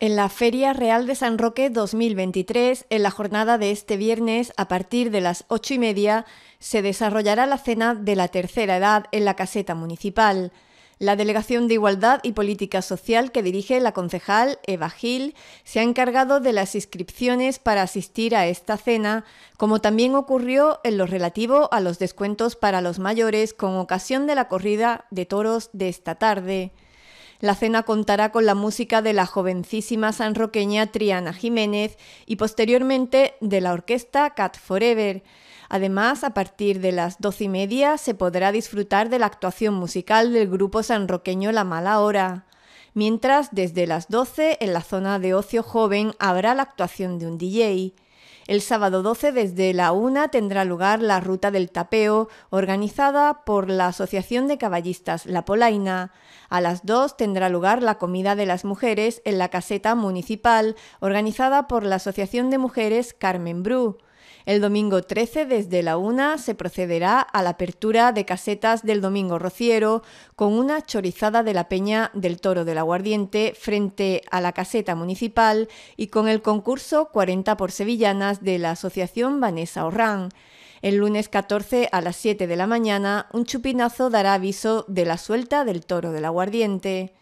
En la Feria Real de San Roque 2023, en la jornada de este viernes, a partir de las ocho y media, se desarrollará la cena de la tercera edad en la caseta municipal. La Delegación de Igualdad y Política Social que dirige la concejal Eva Gil se ha encargado de las inscripciones para asistir a esta cena, como también ocurrió en lo relativo a los descuentos para los mayores con ocasión de la corrida de toros de esta tarde. La cena contará con la música de la jovencísima sanroqueña Triana Jiménez y posteriormente de la orquesta Cat Forever. Además, a partir de las doce y media se podrá disfrutar de la actuación musical del grupo sanroqueño La Mala Hora. Mientras, desde las doce, en la zona de ocio joven habrá la actuación de un DJ. El sábado 12 desde la 1 tendrá lugar la Ruta del Tapeo, organizada por la Asociación de Caballistas La Polaina. A las 2 tendrá lugar la Comida de las Mujeres en la Caseta Municipal, organizada por la Asociación de Mujeres Carmen Bru. El domingo 13, desde la 1, se procederá a la apertura de casetas del Domingo Rociero con una chorizada de la Peña del Toro del Aguardiente frente a la caseta municipal y con el concurso 40 por Sevillanas de la Asociación Vanessa Orrán. El lunes 14 a las 7 de la mañana, un chupinazo dará aviso de la suelta del toro del aguardiente.